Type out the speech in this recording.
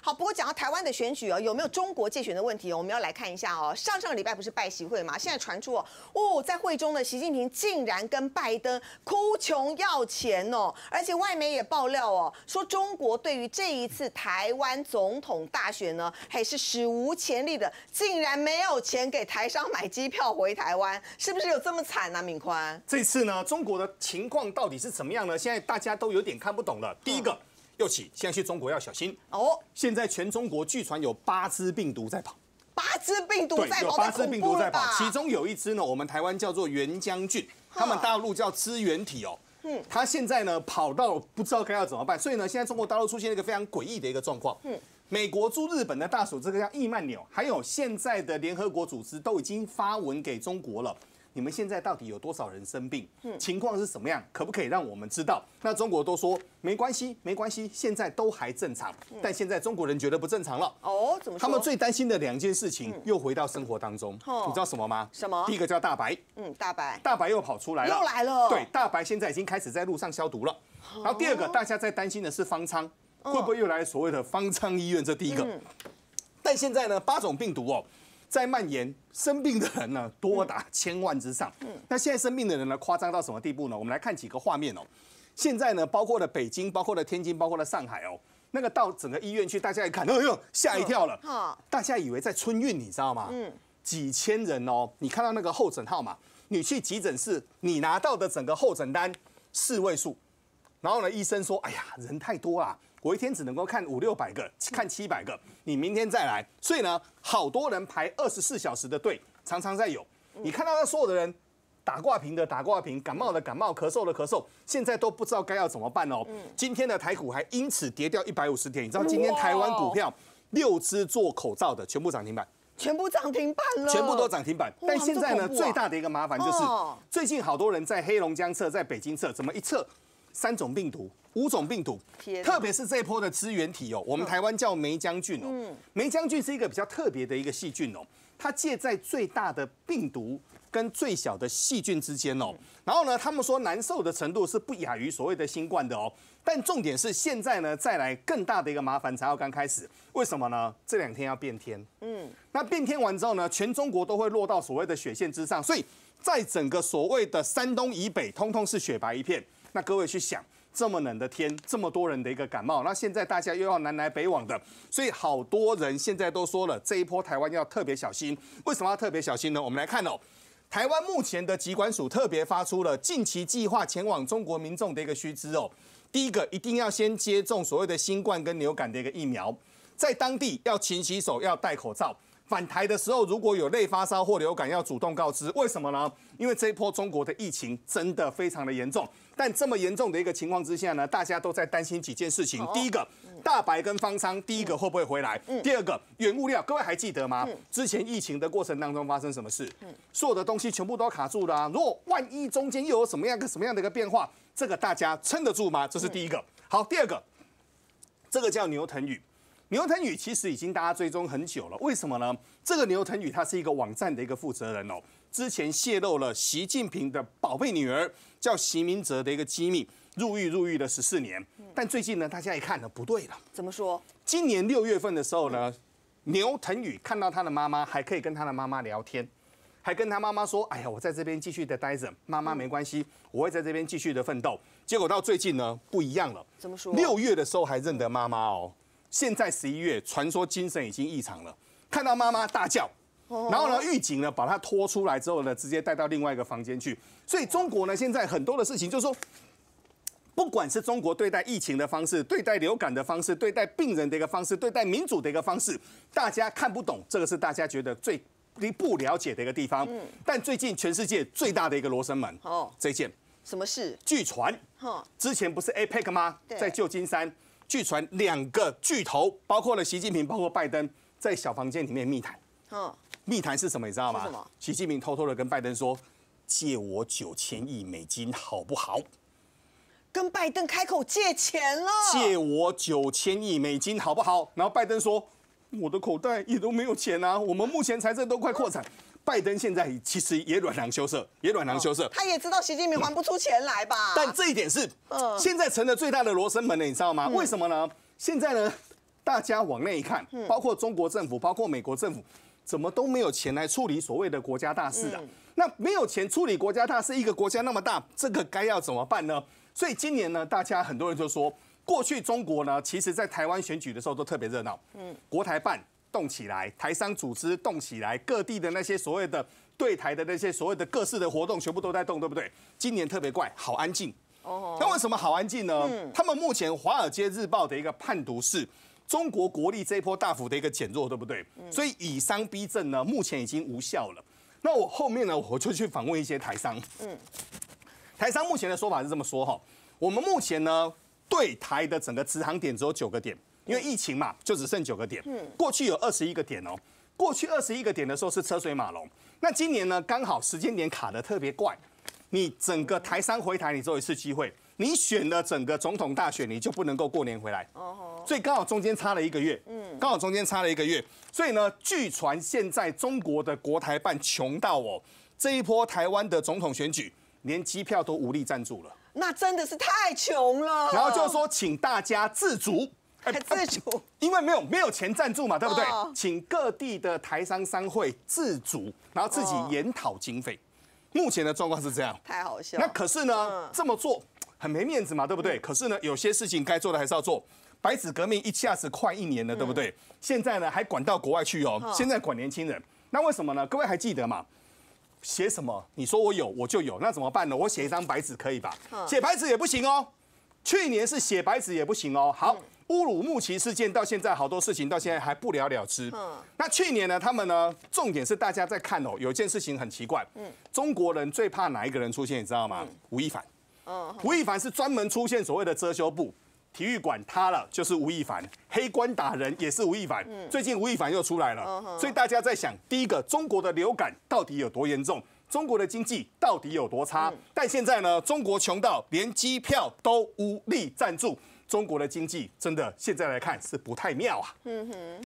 好，不过讲到台湾的选举哦，有没有中国借选的问题哦？我们要来看一下哦。上上礼拜不是拜习会嘛？现在传出哦，哦，在会中的习近平竟然跟拜登哭穷要钱哦，而且外媒也爆料哦，说中国对于这一次台湾总统大选呢，还是史无前例的，竟然没有钱给台商买机票回台湾，是不是有这么惨啊？敏宽，这次呢，中国的情况到底是怎么样呢？现在大家都有点看不懂了。第一个。又起！现在去中国要小心哦。现在全中国据传有八只病毒在跑，八只病毒在跑，对，有八只病毒在跑，其中有一只呢，我们台湾叫做原浆菌，他们大陆叫支原体哦。嗯，它现在呢跑到不知道该要怎么办，所以呢，现在中国大陆出现了一个非常诡异的一个状况。嗯，美国驻日本的大使，这个叫易曼纽，还有现在的联合国组织都已经发文给中国了。你们现在到底有多少人生病？嗯，情况是什么样？可不可以让我们知道？那中国都说没关系，没关系，现在都还正常。但现在中国人觉得不正常了。哦，怎么？他们最担心的两件事情又回到生活当中。你知道什么吗？什么？第一个叫大白。嗯，大白。大白又跑出来了。又来了。对，大白现在已经开始在路上消毒了。然后第二个，大家在担心的是方舱会不会又来所谓的方舱医院？这第一个。但现在呢，八种病毒哦。在蔓延，生病的人呢多达千万之上。嗯，那现在生病的人呢夸张到什么地步呢？我们来看几个画面哦。现在呢，包括了北京，包括了天津，包括了上海哦。那个到整个医院去，大家一看，哎呦，吓一跳了。大家以为在春运，你知道吗？嗯，几千人哦。你看到那个候诊号码，你去急诊室，你拿到的整个候诊单四位数。然后呢，医生说：“哎呀，人太多啦。”我一天只能够看五六百个，看七百个，你明天再来。所以呢，好多人排二十四小时的队，常常在有。你看到所有的人，打挂瓶的打挂瓶，感冒的感冒，咳嗽的咳嗽，现在都不知道该要怎么办哦。今天的台股还因此跌掉一百五十点，你知道今天台湾股票六只做口罩的全部涨停板。全部涨停板了。全部都涨停板。但现在呢，最大的一个麻烦就是最近好多人在黑龙江测，在北京测，怎么一测？三种病毒，五种病毒，特别是这波的支原体哦，我们台湾叫梅将军哦。嗯，梅将军是一个比较特别的一个细菌哦，它介在最大的病毒跟最小的细菌之间哦。然后呢，他们说难受的程度是不亚于所谓的新冠的哦。但重点是现在呢，再来更大的一个麻烦才要刚开始。为什么呢？这两天要变天，嗯，那变天完之后呢，全中国都会落到所谓的雪线之上，所以在整个所谓的山东以北，通通是雪白一片。那各位去想，这么冷的天，这么多人的一个感冒，那现在大家又要南来北往的，所以好多人现在都说了，这一波台湾要特别小心。为什么要特别小心呢？我们来看哦，台湾目前的疾管署特别发出了近期计划前往中国民众的一个须知哦。第一个，一定要先接种所谓的新冠跟流感的一个疫苗，在当地要勤洗手，要戴口罩。返台的时候，如果有类发烧或流感，要主动告知。为什么呢？因为这一波中国的疫情真的非常的严重。但这么严重的一个情况之下呢，大家都在担心几件事情。第一个，大白跟方舱，第一个会不会回来？第二个，原物料，各位还记得吗？之前疫情的过程当中发生什么事？所有的东西全部都卡住了。如果万一中间又有什么样个什么样的一个变化，这个大家撑得住吗？这是第一个。好，第二个，这个叫牛腾宇。牛腾宇其实已经大家追踪很久了，为什么呢？这个牛腾宇他是一个网站的一个负责人哦，之前泄露了习近平的宝贝女儿叫习明哲的一个机密，入狱入狱了十四年。但最近呢，大家一看呢，不对了。怎么说？今年六月份的时候呢，牛腾宇看到他的妈妈还可以跟他的妈妈聊天，还跟他妈妈说：“哎呀，我在这边继续的待着，妈妈没关系，我会在这边继续的奋斗。”结果到最近呢，不一样了。怎么说？六月的时候还认得妈妈哦。现在十一月，传说精神已经异常了，看到妈妈大叫，然后呢，狱警呢把他拖出来之后呢，直接带到另外一个房间去。所以中国呢，现在很多的事情，就是说，不管是中国对待疫情的方式，对待流感的方式，对待病人的一个方式，对待民主的一个方式，大家看不懂，这个是大家觉得最你不了解的一个地方。嗯。但最近全世界最大的一个罗生门哦，这件什么事？据传，哈，之前不是 APEC 吗？在旧金山。据传，两个巨头，包括了习近平，包括拜登，在小房间里面密谈。密谈是什么？你知道吗？习近平偷偷的跟拜登说：“借我九千亿美金，好不好？”跟拜登开口借钱了。借我九千亿美金，好不好？然后拜登说：“我的口袋也都没有钱啊，我们目前财政都快破产。”拜登现在其实也软囊羞涩，也软囊羞涩。他也知道习近平还不出钱来吧？但这一点是现在成了最大的罗生门了，你知道吗？为什么呢？现在呢，大家往那一看，包括中国政府，包括美国政府，怎么都没有钱来处理所谓的国家大事啊？那没有钱处理国家大事，一个国家那么大，这个该要怎么办呢？所以今年呢，大家很多人就说，过去中国呢，其实在台湾选举的时候都特别热闹，嗯，国台办。动起来，台商组织动起来，各地的那些所谓的对台的那些所谓的各式的活动，全部都在动，对不对？今年特别怪，好安静。哦。那为什么好安静呢？他们目前《华尔街日报》的一个判读是，中国国力这一波大幅的一个减弱，对不对？所以以商逼政呢，目前已经无效了。那我后面呢，我就去访问一些台商。嗯。台商目前的说法是这么说哈，我们目前呢，对台的整个直航点只有九个点。因为疫情嘛，就只剩九个点。嗯，过去有二十一个点哦。过去二十一个点的时候是车水马龙，那今年呢刚好时间点卡的特别怪。你整个台商回台，你只有一次机会。你选了整个总统大选，你就不能够过年回来。哦。所以刚好中间差了一个月。嗯。刚好中间差了一个月，所以呢，据传现在中国的国台办穷到哦，这一波台湾的总统选举连机票都无力赞助了。那真的是太穷了。然后就说请大家自足。还自主，因为没有没有钱赞助嘛，对不对？请各地的台商商会自主，然后自己研讨经费。目前的状况是这样。太好笑。那可是呢，这么做很没面子嘛，对不对？可是呢，有些事情该做的还是要做。白纸革命一下子快一年了，对不对？现在呢还管到国外去哦。现在管年轻人，那为什么呢？各位还记得吗？写什么？你说我有我就有，那怎么办呢？我写一张白纸可以吧？写白纸也不行哦。去年是写白纸也不行哦。好。乌鲁木齐事件到现在好多事情到现在还不了了之。嗯，那去年呢，他们呢，重点是大家在看哦，有件事情很奇怪。嗯，中国人最怕哪一个人出现，你知道吗？吴亦凡。嗯，吴亦凡是专门出现所谓的遮羞布。体育馆塌了就是吴亦凡，黑官打人也是吴亦凡。嗯，最近吴亦凡又出来了。所以大家在想，第一个，中国的流感到底有多严重？中国的经济到底有多差？但现在呢，中国穷到连机票都无力赞助。中国的经济真的现在来看是不太妙啊。